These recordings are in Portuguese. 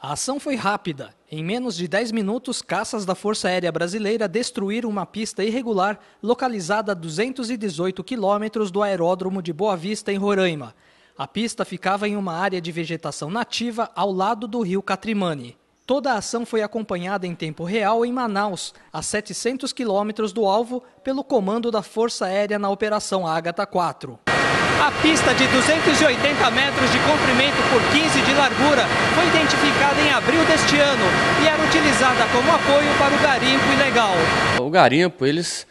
A ação foi rápida. Em menos de 10 minutos, caças da Força Aérea Brasileira destruíram uma pista irregular localizada a 218 quilômetros do aeródromo de Boa Vista, em Roraima. A pista ficava em uma área de vegetação nativa ao lado do rio Catrimani. Toda a ação foi acompanhada em tempo real em Manaus, a 700 quilômetros do alvo, pelo comando da Força Aérea na Operação Ágata 4. A pista de 280 metros de comprimento por 15 de largura foi identificada em abril deste ano e era utilizada como apoio para o garimpo ilegal. O garimpo, eles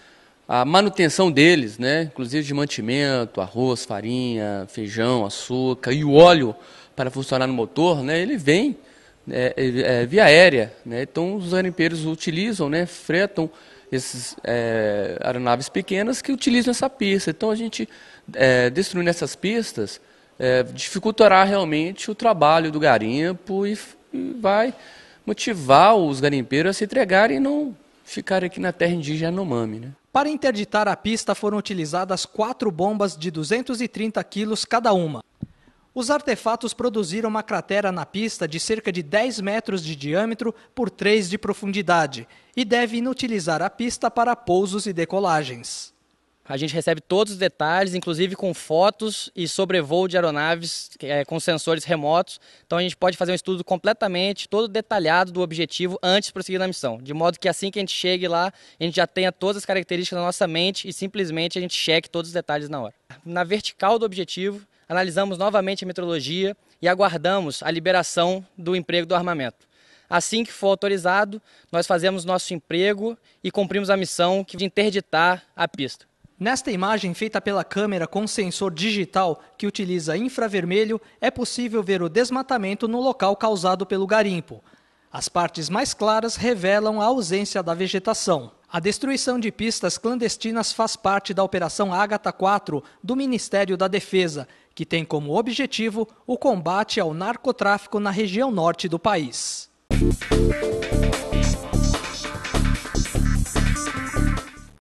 a manutenção deles, né, inclusive de mantimento, arroz, farinha, feijão, açúcar e o óleo para funcionar no motor, né, ele vem é, é, é via aérea. Né, então os garimpeiros utilizam, né, fretam essas é, aeronaves pequenas que utilizam essa pista. Então a gente é, destruindo essas pistas é, dificultará realmente o trabalho do garimpo e, e, vai motivar os garimpeiros a se entregarem e não ficarem aqui na terra indígena Yanomami. Né? Para interditar a pista foram utilizadas quatro bombas de 230 quilos cada uma. Os artefatos produziram uma cratera na pista de cerca de 10 metros de diâmetro por 3 de profundidade e deve inutilizar a pista para pousos e decolagens. A gente recebe todos os detalhes, inclusive com fotos e sobrevoo de aeronaves é, com sensores remotos. Então a gente pode fazer um estudo completamente, todo detalhado do objetivo antes de prosseguir na missão. De modo que assim que a gente chegue lá, a gente já tenha todas as características na nossa mente e simplesmente a gente cheque todos os detalhes na hora. Na vertical do objetivo, analisamos novamente a metrologia e aguardamos a liberação do emprego do armamento. Assim que for autorizado, nós fazemos nosso emprego e cumprimos a missão de interditar a pista. Nesta imagem feita pela câmera com sensor digital que utiliza infravermelho, é possível ver o desmatamento no local causado pelo garimpo. As partes mais claras revelam a ausência da vegetação. A destruição de pistas clandestinas faz parte da Operação Ágata 4 do Ministério da Defesa, que tem como objetivo o combate ao narcotráfico na região norte do país.